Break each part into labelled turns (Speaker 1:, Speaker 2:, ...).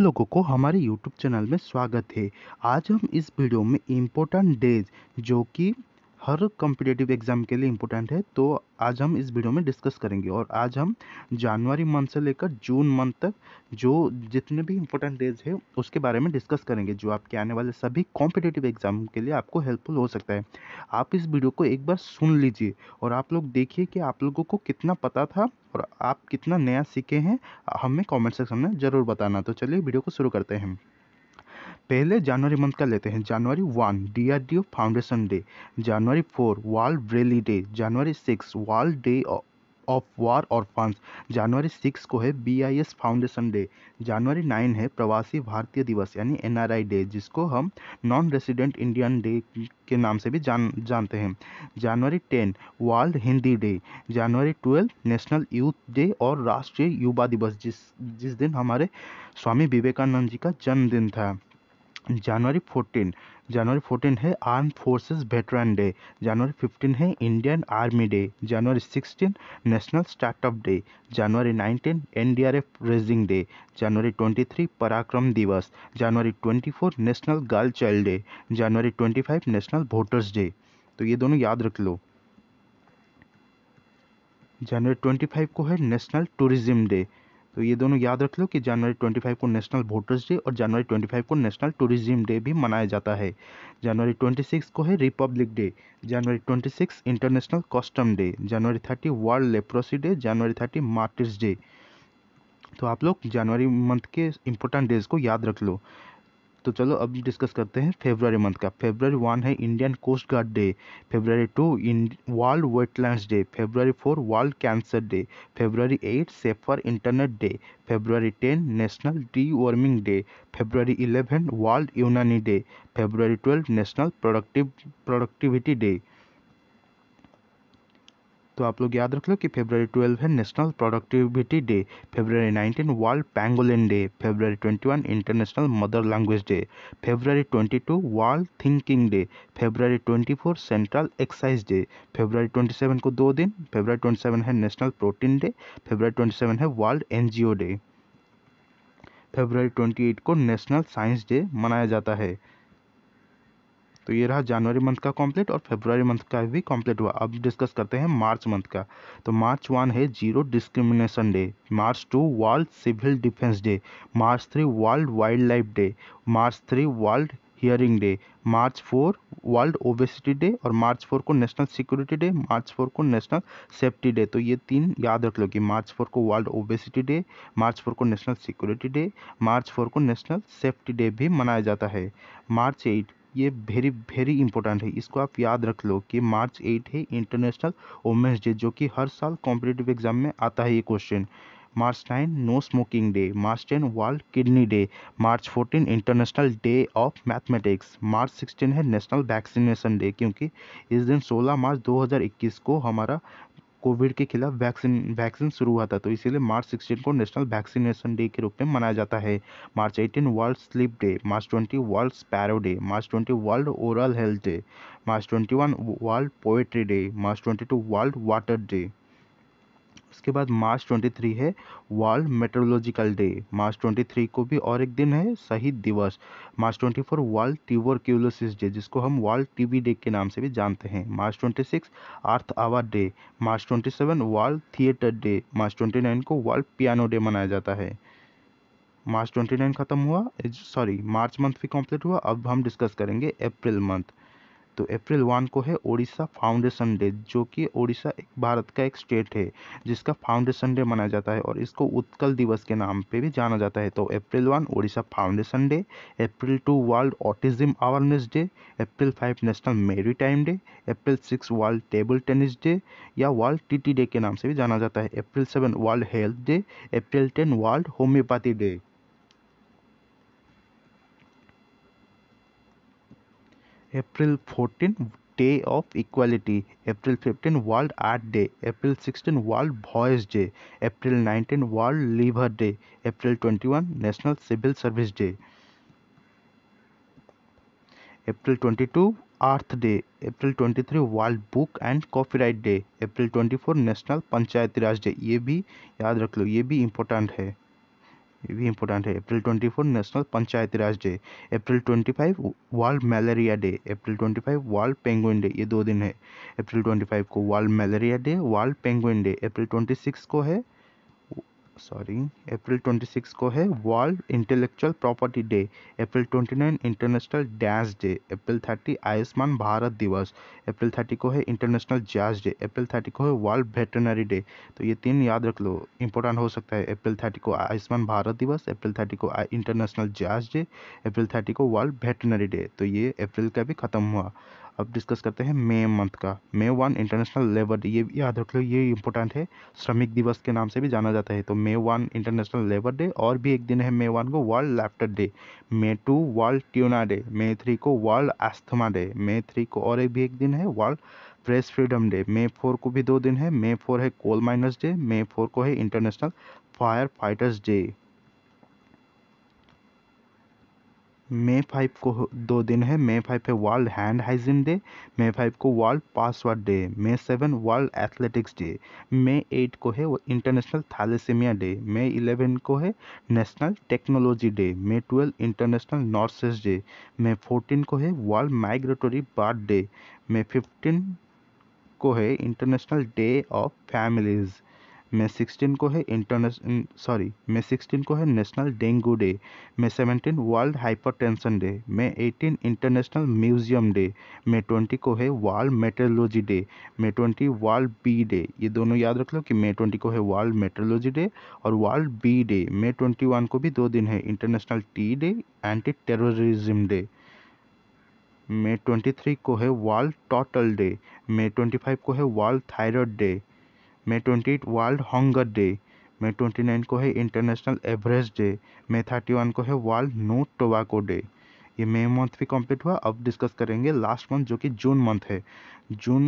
Speaker 1: लोगों को हमारे YouTube चैनल में स्वागत है आज हम इस वीडियो में इम्पोर्टेंट डेज जो कि हर कॉम्पिटेटिव एग्ज़ाम के लिए इम्पोर्टेंट है तो आज हम इस वीडियो में डिस्कस करेंगे और आज हम जनवरी मंथ से लेकर जून मंथ तक जो जितने भी इम्पोर्टेंट डेज है उसके बारे में डिस्कस करेंगे जो आपके आने वाले सभी कॉम्पिटेटिव एग्ज़ाम के लिए आपको हेल्पफुल हो सकता है आप इस वीडियो को एक बार सुन लीजिए और आप लोग देखिए कि आप लोगों को कितना पता था और आप कितना नया सीखे हैं हमें कॉमेंट सेक्शन में ज़रूर बताना तो चलिए वीडियो को शुरू करते हैं पहले जनवरी मंथ का लेते हैं January one the foundation day January four world Braille day January six world day of war orphans January six को है BIS foundation day January nine है प्रवासी भारतीय दिवस यानी एनआरआई डे जिसको हम नॉन रेसिडेंट इंडियन डे के नाम से भी जान जानते हैं January ten world Hindi day January twelve national youth day और राष्ट्रीय युवा दिवस जिस जिस दिन हमारे स्वामी विवेकानंद जी का जन्मदिन था जनवरी फोर्टीन जनवरी फोर्टीन है armed forces veteran day January fifteen है Indian army day January sixteen national startup day January nineteen N D R F raising day January twenty three Parakram Diwas January twenty four national girl child day January twenty five national voters day तो ये दोनों याद रख लो जनवरी twenty five को है national tourism day तो ये दोनों याद रख लो कि जनवरी 25 को नेशनल वोटर्स डे और जनवरी 25 को नेशनल टूरिज्म डे भी मनाया जाता है जनवरी 26 को है Republic day January 26 international customs day January 30 world leprosy day January 30 martyrs day तो आप लोग जनवरी मंथ के इंपॉर्टेंट डेज को याद रख लो तो चलो अब डिस्कस करते हैं फेब्रवरी मंथ का फेब्रवरी वन है Indian coast guard day February two इन world wetland day February four world cancer day February eight safer internet day February ten national deworming day February eleven world Unani day February twelve national productive productivity day तो आप लोग याद रख लो कि February twelve है national productivity day February nineteen world pangolin day Feb twenty one international mother language day Feb twenty two world thinking day Feb twenty four central excise day February twenty seven को दो दिन Feb twenty seven है national protein day February twenty seven है world N day Feb twenty eight को national science day मनाया जाता है तो ये रहा जनवरी मंथ का कॉम्प्लीट और फेब्रवरी मंथ का भी कॉम्प्लीट हुआ अब डिस्कस करते हैं मार्च मंथ का तो मार्च वन है zero discrimination day March two world civil defence day March three world wildlife day March three world hearing day March four world obesity day और मार्च फोर को national security day March four को national safety day तो ये तीन याद रख लो कि मार्च फोर को world obesity day March four को national security day March four को नेशनल सेफ्टी डे भी मनाया जाता है मार्च एट ये वेरी वेरी इंपॉर्टेंट है इसको आप याद रख लो कि मार्च एट है इंटरनेशनल वोमेंस डे जो कि हर साल कॉम्पिटेटिव एग्जाम में आता है ये question March nine no smoking day March ten world kidney day March fourteen international day of mathematics March sixteen है नेशनल वैक्सीनेशन डे क्योंकि इस दिन सोलह मार्च 2021 को हमारा कोविड के खिलाफ वैक्सीन वैक्सीन शुरू हुआ था तो इसीलिए मार्च सिक्सटीन को नेशनल वैक्सीनेशन डे के रूप में मनाया जाता है March eighteen world sleep day March twenty world sparrow day March twenty world oral health day March twenty one world poetry day March twenty two world water day उसके बाद मार्च 23 है world meteorological day मार्च 23 को भी और एक दिन है शहीद दिवस मार्च 24 वर्ल्ड क्यूलोसिस डे जिसको हम वर्ल्ड टीबी डे के नाम से भी जानते हैं March 26 earth hour day March 27 world theatre day March 29 को वर्ल्ड पियानो डे मनाया जाता है मार्च 29 ख़त्म हुआ सॉरी मार्च मंथ भी कंप्लीट हुआ अब हम डिस्कस करेंगे अप्रैल मंथ तो अप्रैल वन को है ओडिशा फाउंडेशन डे जो कि ओडिशा एक भारत का एक स्टेट है जिसका फाउंडेशन डे मनाया जाता है और इसको उत्कल दिवस के नाम पे भी जाना जाता है तो April one Odisha foundation day April two world autism awareness day April five national maritime day April six world table tennis day या वर्ल्ड टी डे के नाम से भी जाना जाता है April seven world health day April ten world homeopathy day April 14, Day of Equality. April 15, World Art Day. April 16, World Voice Day. April 19, World Liver Day. April 21, National Civil Service Day. April 22, Earth Day. April 23, World Book and Copyright Day. April 24, National Panchayati Raj Day. ये भी याद रख लो ये भी important है भी important है April 24 national Panchayati Raj day April 25 world malaria day April 25 world penguin day ये दो दिन है अप्रैल 25 को world malaria day world penguin day April 26 को है सॉरी अप्रैल 26 को है world intellectual property day April 29 international dash day April 30 Ayushman Bharat दिवस अप्रैल 30 को है इंटरनेशनल जैज डे अप्रैल 30 को है वर्ल्ड वेटनरी डे तो ये तीन याद रख लो इंपॉर्टेंट हो सकता है अप्रैल 30 को आयुष्मान भारत दिवस अप्रैल 30 को इंटरनेशनल जैज डे अप्रैल 30 को वर्ल्ड वेटनरी डे तो ये अप्रैल का भी खत्म हुआ अब डिस्कस करते हैं मई मंथ का May one international labour day ये याद रख लो ये इंपॉर्टेंट है श्रमिक दिवस के नाम से भी जाना जाता है तो May one international labour day और भी एक दिन है मई वन को world laptop day May two world tuna day May three को world asthma day May three को और एक भी एक दिन है world press freedom day May four को भी दो दिन है मे फोर है coal miners day May four को है international firefighters day May five को दो दिन है मे फाइव है world hand hygiene day May five को world password day May seven world athletics day May eight को है international thalassemia day May eleven को है national technology day May twelve international nurses day May fourteen को है world migratory bird day May fifteen को है international day of families May sixteen को है इंटरनेशनल सॉरी मे सिक्सटीन को है national dengue day May seventeen world hyper day May eighteen international museum day May twenty को है world metrology day May twenty world bee day ये दोनों याद रख लो कि मे ट्वेंटी को है वर्ल्ड मेट्रोलॉजी डे और world bee day May twenty one को भी दो दिन है international tea day anti terrorism day May twenty three को है world turtle day May twenty five को है world thyroid day May twenty world hunger day May twenty nine को है international Everest day May thirty one को है world no tobacco day ये मई month भी कंप्लीट हुआ अब डिस्कस करेंगे लास्ट मंथ जो कि जून मंथ है जून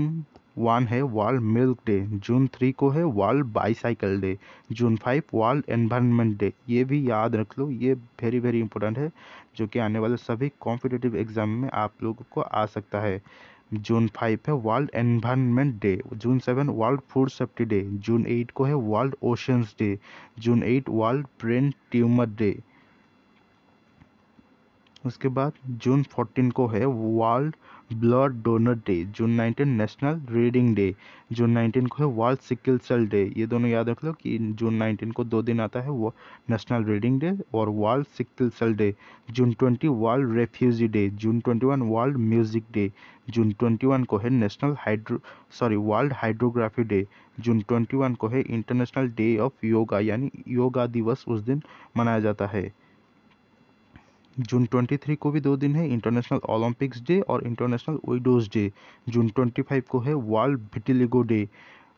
Speaker 1: वन है world milk day June three को है world bicycle day June five world environment day ये भी याद रख लो ये वेरी वेरी इंपॉर्टेंट है जो कि आने वाले सभी कॉम्पिटेटिव एग्जाम में आप लोगों को आ सकता है जून फाइव है world environment day June seven world food safety day June eight को है world oceans day June eight world brain tumour day उसके बाद जून फोर्टीन को है world blood donor day June nineteen national reading day June nineteen को है world sickle cell day ये दोनों याद रख लो कि जून नाइनटीन को दो दिन आता है वो नेशनल रीडिंग डे और world sickle cell day June twenty world refugee day June twenty one world music day June twenty one को है national hydro sorry world hydrography day June twenty one को है इंटरनेशनल डे ऑफ योगा यानी योगा दिवस उस दिन मनाया जाता है जून 23 को भी दो दिन है इंटरनेशनल ओलंपिक्स डे और इंटरनेशनल विडोज डे जून 25 को है वर्ल्ड विटिलिगो डे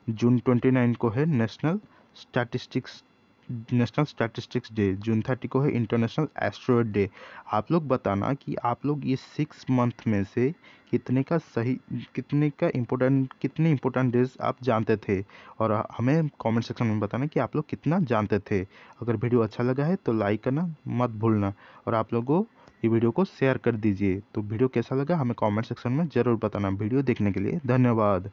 Speaker 1: जून 29 को है national statistics national statistics day June thirty को है इंटरनेशनल एस्ट्रॉयड डे आप लोग बताना कि आप लोग ये सिक्स मंथ में से कितने का सही कितने का इम्पोर्टेंट कितने इम्पोर्टेंट डेज आप जानते थे और हमें कमेंट सेक्शन में बताना कि आप लोग कितना जानते थे अगर वीडियो अच्छा लगा है तो लाइक करना मत भूलना और आप लोगों ये वीडियो को शेयर कर दीजिए तो वीडियो कैसा लगा हमें कमेंट सेक्शन में ज़रूर बताना वीडियो देखने के लिए धन्यवाद